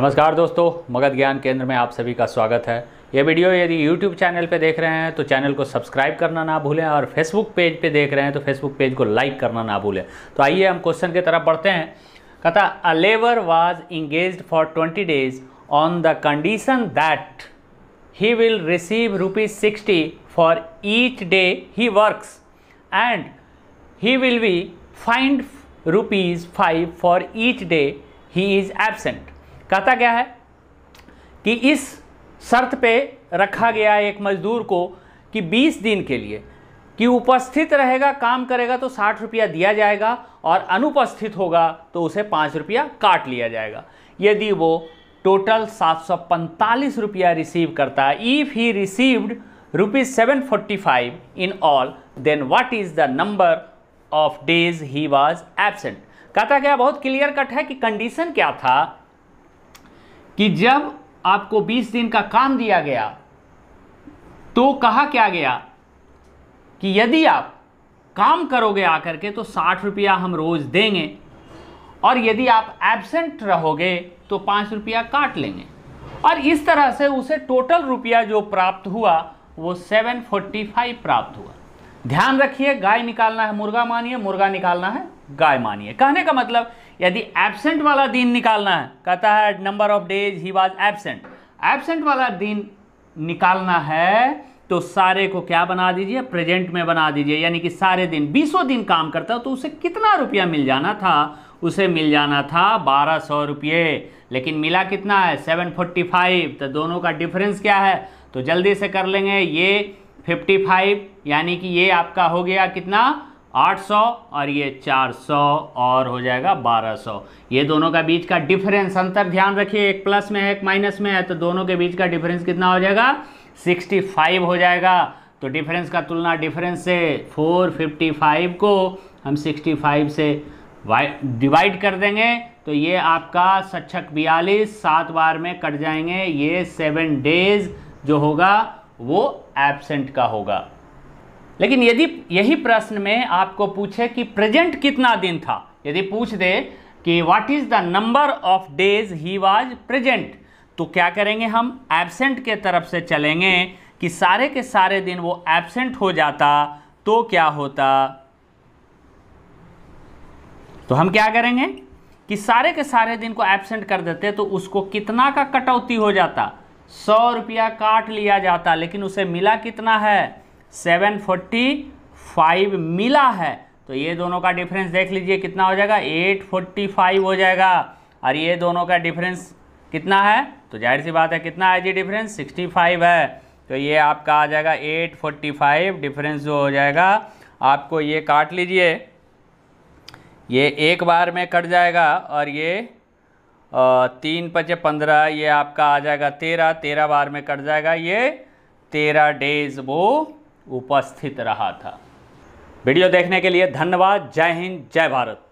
नमस्कार दोस्तों मगध ज्ञान केंद्र में आप सभी का स्वागत है ये वीडियो यदि YouTube चैनल पे देख रहे हैं तो चैनल को सब्सक्राइब करना ना भूलें और Facebook पेज पे देख रहे हैं तो Facebook पेज को लाइक करना ना भूलें तो आइए हम क्वेश्चन की तरफ बढ़ते हैं कथा a labour was engage for twenty days on the condition that he will receive rupees sixty for each day he works and he will be find rupees five for each day he is absent कहता क्या है कि इस शर्त पे रखा गया एक मजदूर को कि 20 दिन के लिए कि उपस्थित रहेगा काम करेगा तो साठ रुपया दिया जाएगा और अनुपस्थित होगा तो उसे पाँच रुपया काट लिया जाएगा यदि वो टोटल सात सौ पैंतालीस रुपया रिसीव करता है if he received rupees seven forty five in all then what is the number of days he was absent कहता गया बहुत क्लियर कट है कि कंडीशन क्या था कि जब आपको 20 दिन का काम दिया गया तो कहा क्या गया कि यदि आप काम करोगे आकर के तो साठ रुपया हम रोज़ देंगे और यदि आप एबसेंट रहोगे तो पाँच रुपया काट लेंगे और इस तरह से उसे टोटल रुपया जो प्राप्त हुआ वो 745 प्राप्त हुआ ध्यान रखिए गाय निकालना है मुर्गा मानिए मुर्गा निकालना है गाय मानिए कहने का मतलब यदि एबसेंट वाला दिन निकालना है कहता है number of days he was absent absent वाला दिन निकालना है तो सारे को क्या बना दीजिए प्रेजेंट में बना दीजिए यानी कि सारे दिन बीसों दिन काम करता तो उसे कितना रुपया मिल जाना था उसे मिल जाना था बारह सौ रुपये लेकिन मिला कितना है सेवन फोर्टी फाइव तो दोनों का डिफरेंस क्या है तो जल्दी से कर लेंगे ये फिफ्टी फाइव यानी कि ये आपका हो गया कितना 800 और ये 400 और हो जाएगा 1200 ये दोनों का बीच का डिफरेंस अंतर ध्यान रखिए एक प्लस में है एक माइनस में है तो दोनों के बीच का डिफरेंस कितना हो जाएगा 65 हो जाएगा तो डिफरेंस का तुलना डिफरेंस से 455 को हम 65 से डिवाइड कर देंगे तो ये आपका सच्छक बयालीस सात बार में कट जाएंगे ये सेवन डेज जो होगा वो एबसेंट का होगा लेकिन यदि यही प्रश्न में आपको पूछे कि प्रेजेंट कितना दिन था यदि पूछ दे कि what is the number of days he was present तो क्या करेंगे हम एबसेंट के तरफ से चलेंगे कि सारे के सारे दिन वो एबसेंट हो जाता तो क्या होता तो हम क्या करेंगे कि सारे के सारे दिन को एबसेंट कर देते तो उसको कितना का कटौती हो जाता सौ रुपया काट लिया जाता लेकिन उसे मिला कितना है 745 मिला है तो ये दोनों का डिफरेंस देख लीजिए कितना हो जाएगा 845 हो जाएगा और ये दोनों का डिफरेंस कितना है तो जाहिर सी बात है कितना है जी डिफरेंस 65 है तो ये आपका आ जाएगा 845 डिफरेंस जो हो जाएगा आपको ये काट लीजिए ये एक बार में कट जाएगा और ये तीन पचे पंद्रह ये आपका आ जाएगा तेरह तेरह बार में कट जाएगा ये तेरह डेज वो उपस्थित रहा था वीडियो देखने के लिए धन्यवाद जय हिंद जय भारत